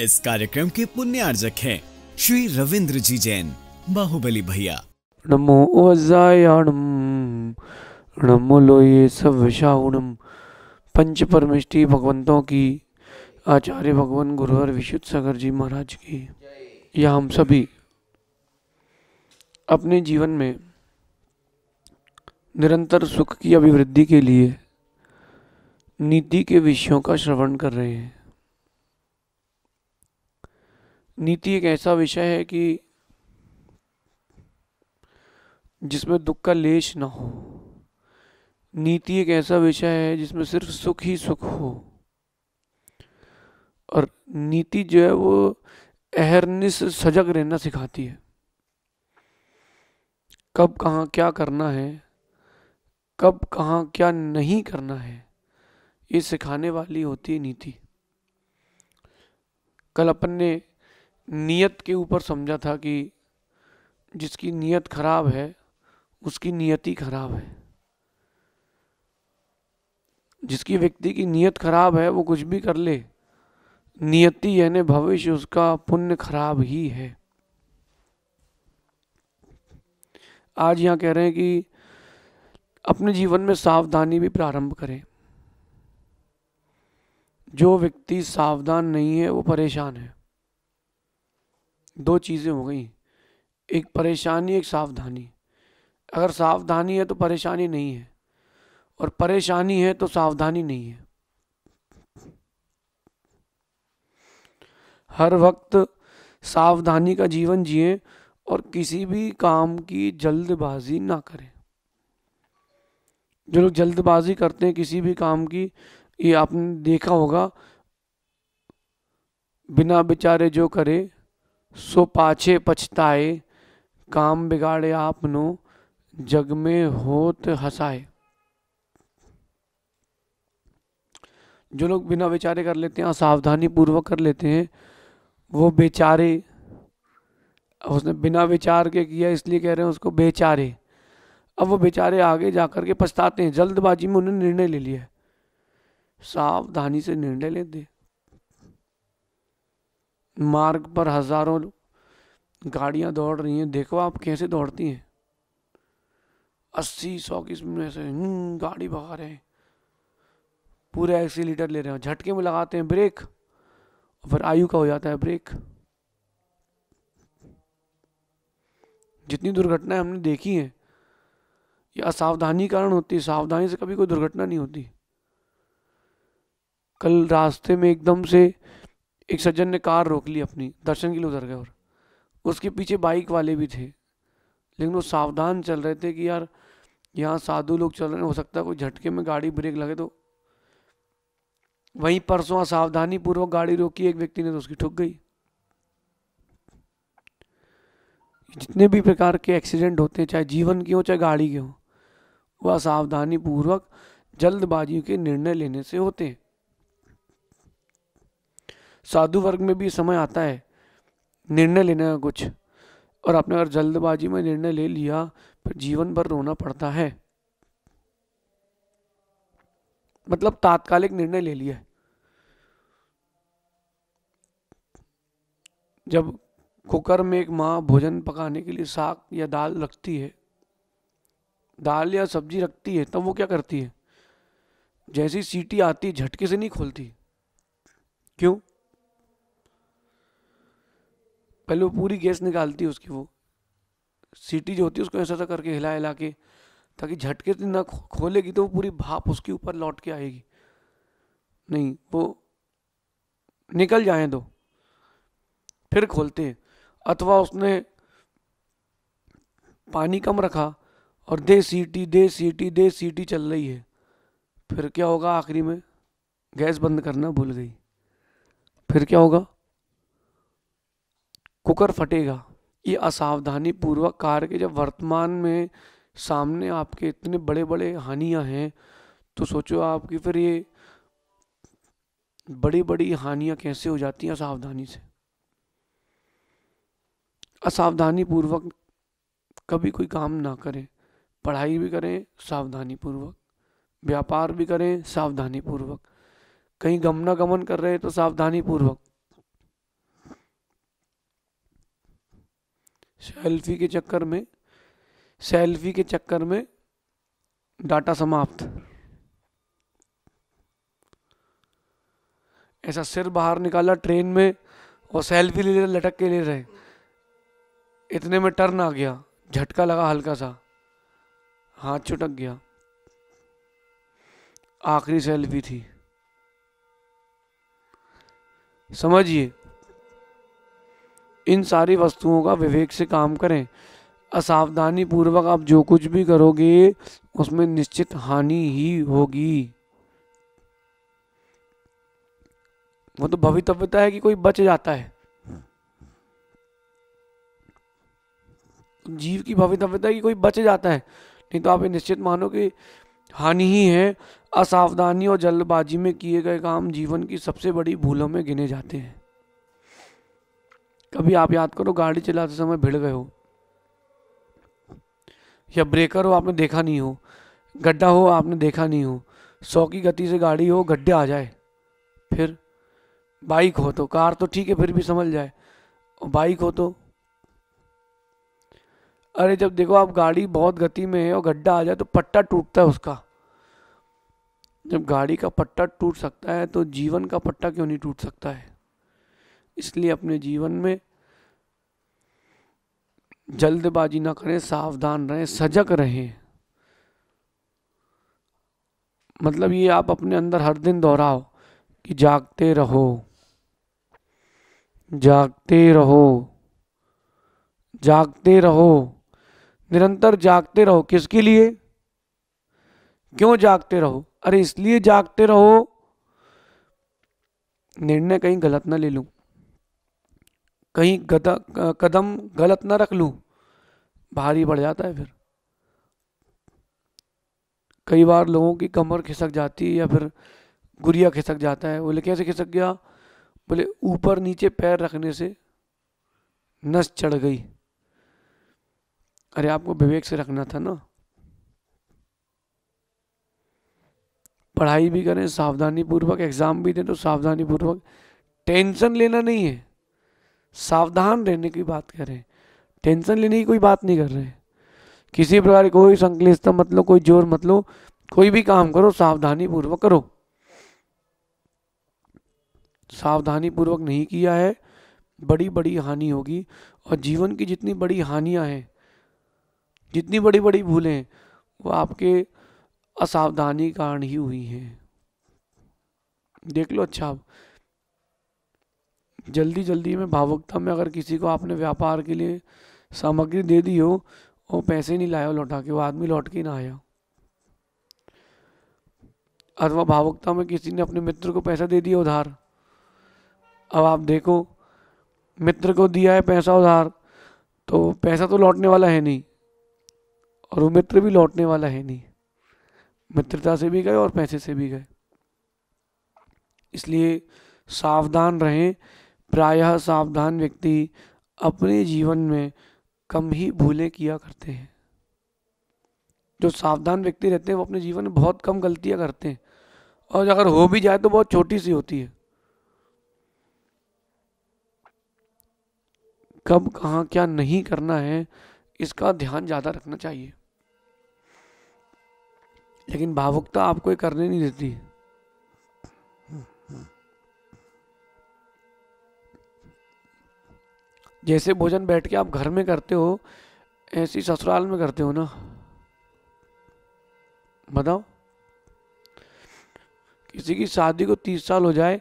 इस कार्यक्रम के पुण्यार्जक हैं श्री रविंद्र जी जैन बाहुबली भैया नमो वजायणम नमो लोये विशाणम पंच परमिष्टि भगवंतों की आचार्य भगवान गुरुवर विशुद्ध सागर जी महाराज की या हम सभी अपने जीवन में निरंतर सुख की अभिवृद्धि के लिए नीति के विषयों का श्रवण कर रहे हैं नीति एक ऐसा विषय है कि जिसमें दुख का लेश ना हो नीति एक ऐसा विषय है जिसमें सिर्फ सुख ही सुख हो और नीति जो है वो अहरनिस सजग रहना सिखाती है कब कहाँ क्या करना है कब कहाँ क्या नहीं करना है ये सिखाने वाली होती है नीति कल अपन ने नियत के ऊपर समझा था कि जिसकी नियत खराब है उसकी नियति खराब है जिसकी व्यक्ति की नियत खराब है वो कुछ भी कर ले नियति यानी भविष्य उसका पुण्य खराब ही है आज यहाँ कह रहे हैं कि अपने जीवन में सावधानी भी प्रारंभ करें जो व्यक्ति सावधान नहीं है वो परेशान है दो चीज़ें हो गई एक परेशानी एक सावधानी अगर सावधानी है तो परेशानी नहीं है और परेशानी है तो सावधानी नहीं है हर वक्त सावधानी का जीवन जिए और किसी भी काम की जल्दबाजी ना करें जो लोग जल्दबाजी करते हैं किसी भी काम की ये आपने देखा होगा बिना बेचारे जो करे सो पाछे पछताए काम बिगाड़े आपनो जग में होत हसाए जो लोग बिना विचारे कर लेते हैं सावधानी पूर्वक कर लेते हैं वो बेचारे उसने बिना विचार के किया इसलिए कह रहे हैं उसको बेचारे अब वो बेचारे आगे जा कर के पछताते हैं जल्दबाजी में उन्होंने निर्णय ले लिया सावधानी से निर्णय लेते हैं मार्ग पर हजारों गाड़ियां दौड़ रही हैं देखो आप कैसे दौड़ती हैं अस्सी सौ किस्म में से हम्म, गाड़ी भगा रहे हैं पूरे एक्सीटर ले रहे हैं झटके में लगाते हैं ब्रेक फिर आयु का हो जाता है ब्रेक जितनी दुर्घटनाएं हमने देखी हैं यह असावधानी कारण होती है सावधानी से कभी कोई दुर्घटना नहीं होती कल रास्ते में एकदम से एक सज्जन ने कार रोक ली अपनी दर्शन के लिए उधर गए और उसके पीछे बाइक वाले भी थे लेकिन वो सावधान चल रहे थे कि यार यहाँ साधु लोग चल रहे हैं हो सकता है कोई झटके में गाड़ी ब्रेक लगे तो वहीं परसों असावधानी पूर्वक गाड़ी रोकी एक व्यक्ति ने तो उसकी ठुक गई जितने भी प्रकार के एक्सीडेंट होते हैं चाहे जीवन के हो चाहे गाड़ी के हो वह असावधानी पूर्वक जल्दबाजी के निर्णय लेने से होते हैं साधु वर्ग में भी समय आता है निर्णय लेने का कुछ और आपने अगर जल्दबाजी में निर्णय ले लिया फिर जीवन भर रोना पड़ता है मतलब तात्कालिक निर्णय ले लिया जब कुकर में एक माँ भोजन पकाने के लिए साग या दाल रखती है दाल या सब्जी रखती है तब वो क्या करती है जैसी सीटी आती झटके से नहीं खोलती क्यों पहले वो पूरी गैस निकालती है उसकी वो सीटी जो होती है उसको ऐसा ऐसा करके हिला हिला के ताकि झटके से ना खोलेगी तो वो पूरी भाप उसके ऊपर लौट के आएगी नहीं वो निकल जाए दो तो फिर खोलते हैं अथवा उसने पानी कम रखा और दे सीटी दे सीटी दे सीटी चल रही है फिर क्या होगा आखिरी में गैस बंद करना भूल गई फिर क्या होगा कुकर फटेगा ये असावधानी पूर्वक कार के जब वर्तमान में सामने आपके इतने बड़े बड़े हानियां हैं तो सोचो आपकी फिर ये बड़ी बड़ी हानियां कैसे हो जाती हैं असावधानी से असावधानी पूर्वक कभी कोई काम ना करें पढ़ाई भी करें सावधानी पूर्वक व्यापार भी करें सावधानी पूर्वक कहीं गमना गमन कर रहे हैं तो सावधानी पूर्वक सेल्फी के चक्कर में सेल्फी के चक्कर में डाटा समाप्त ऐसा सिर बाहर निकाला ट्रेन में और सेल्फी ले लटक के ले रहे इतने में टर्न आ गया झटका लगा हल्का सा हाथ चुटक गया आखिरी सेल्फी थी समझिए इन सारी वस्तुओं का विवेक से काम करें असावधानी पूर्वक आप जो कुछ भी करोगे उसमें निश्चित हानि ही होगी वो तो भवितव्यता है कि कोई बच जाता है जीव की भवितव्यता की कोई बच जाता है नहीं तो आप ये निश्चित मानो कि हानि ही है असावधानी और जल्दबाजी में किए गए काम जीवन की सबसे बड़ी भूलों में गिने जाते हैं कभी आप याद करो गाड़ी चलाते समय भिड़ गए हो या ब्रेकर हो आपने देखा नहीं हो गड्ढा हो आपने देखा नहीं हो सौ की गति से गाड़ी हो गड्ढे आ जाए फिर बाइक हो तो कार तो ठीक है फिर भी समझ जाए बाइक हो तो अरे जब देखो आप गाड़ी बहुत गति में है और गड्ढा आ जाए तो पट्टा टूटता है उसका जब गाड़ी का पट्टा टूट सकता है तो जीवन का पट्टा क्यों नहीं टूट सकता है इसलिए अपने जीवन में जल्दबाजी ना करें सावधान रहें सजग रहें मतलब ये आप अपने अंदर हर दिन दोहराओ कि जागते रहो जागते रहो जागते रहो निरंतर जागते रहो किसके लिए क्यों जागते रहो अरे इसलिए जागते रहो निर्णय कहीं गलत ना ले लूँ कहीं गदा कदम गलत ना रख लूँ भारी बढ़ जाता है फिर कई बार लोगों की कमर खिसक जाती है या फिर गुड़िया खिसक जाता है बोले कैसे खिसक गया बोले ऊपर नीचे पैर रखने से नस चढ़ गई अरे आपको विवेक से रखना था ना पढ़ाई भी करें सावधानी पूर्वक एग्ज़ाम भी दें तो सावधानी पूर्वक टेंशन लेना नहीं है सावधान रहने की बात कर रहे हैं टेंशन लेने की कोई बात नहीं कर रहे किसी प्रकार की कोई संकलितता मतलब कोई जोर मतलब कोई भी काम करो सावधानी पूर्वक करो सावधानी पूर्वक नहीं किया है बड़ी बड़ी हानि होगी और जीवन की जितनी बड़ी हानियां हैं जितनी बड़ी बड़ी भूलें वो आपके असावधानी कारण ही हुई हैं देख लो अच्छा जल्दी जल्दी में भावुकता में अगर किसी को आपने व्यापार के लिए सामग्री दे दी हो वो पैसे नहीं लाया लौटा के वो आदमी लौट के ना आया अथवा भावुकता में किसी ने अपने मित्र को पैसा दे दिया उधार अब आप देखो मित्र को दिया है पैसा उधार तो पैसा तो लौटने वाला है नहीं और वो मित्र भी लौटने वाला है नहीं मित्रता से भी गए और पैसे से भी गए इसलिए सावधान रहें प्रायः सावधान व्यक्ति अपने जीवन में कम ही भूलें किया करते हैं जो सावधान व्यक्ति रहते हैं वो अपने जीवन में बहुत कम गलतियां करते हैं और अगर हो भी जाए तो बहुत छोटी सी होती है कब कहाँ क्या नहीं करना है इसका ध्यान ज़्यादा रखना चाहिए लेकिन भावुकता आपको करने नहीं देती जैसे भोजन बैठ के आप घर में करते हो ऐसी ससुराल में करते हो ना बताओ किसी की शादी को तीस साल हो जाए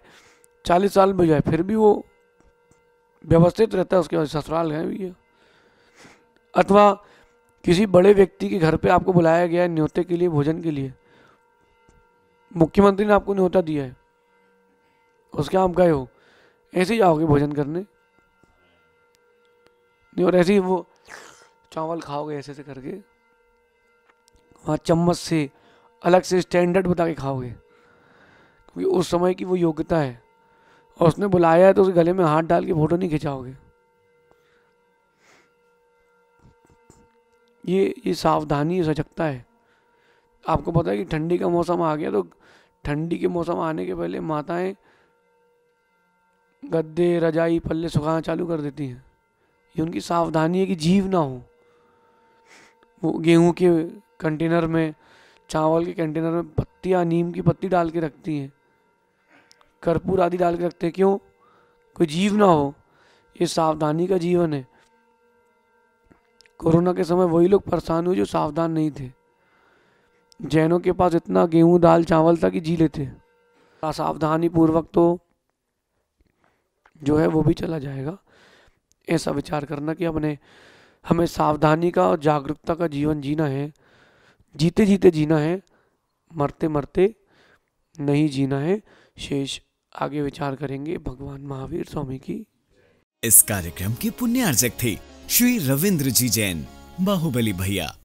चालीस साल में हो जाए फिर भी वो व्यवस्थित रहता है उसके बाद ससुराल है भी अथवा किसी बड़े व्यक्ति के घर पे आपको बुलाया गया है न्योते के लिए भोजन के लिए मुख्यमंत्री ने आपको न्योता दिया है उसके आप गए हो ऐसे ही जाओगे भोजन करने नहीं और ऐसे ही वो चावल खाओगे ऐसे ऐसे करके वहाँ चम्मच से अलग से स्टैंडर्ड बता के खाओगे क्योंकि उस समय की वो योग्यता है और उसने बुलाया है तो उस गले में हाथ डाल के फोटो नहीं खिंचाओगे ये ये सावधानी सजगता है आपको पता है कि ठंडी का मौसम आ गया तो ठंडी के मौसम आने के पहले माताएं गद्दे रजाई पल्ले सुखाना चालू कर देती हैं ये उनकी सावधानी है कि जीव ना हो वो गेहूं के कंटेनर में चावल के कंटेनर में पत्तियां नीम की पत्ती डाल के रखती हैं कर्पूर आदि डाल के रखते हैं क्यों कोई जीव ना हो ये सावधानी का जीवन है कोरोना के समय वही लोग परेशान हुए जो सावधान नहीं थे जैनों के पास इतना गेहूं दाल चावल था कि जी लेते सावधानी पूर्वक तो जो है वो भी चला जाएगा ऐसा विचार करना कि हमने हमें सावधानी का और जागरूकता का जीवन जीना है जीते जीते जीना है मरते मरते नहीं जीना है शेष आगे विचार करेंगे भगवान महावीर स्वामी की इस कार्यक्रम के पुण्यार्जक थे श्री रविंद्र जी जैन बाहुबली भैया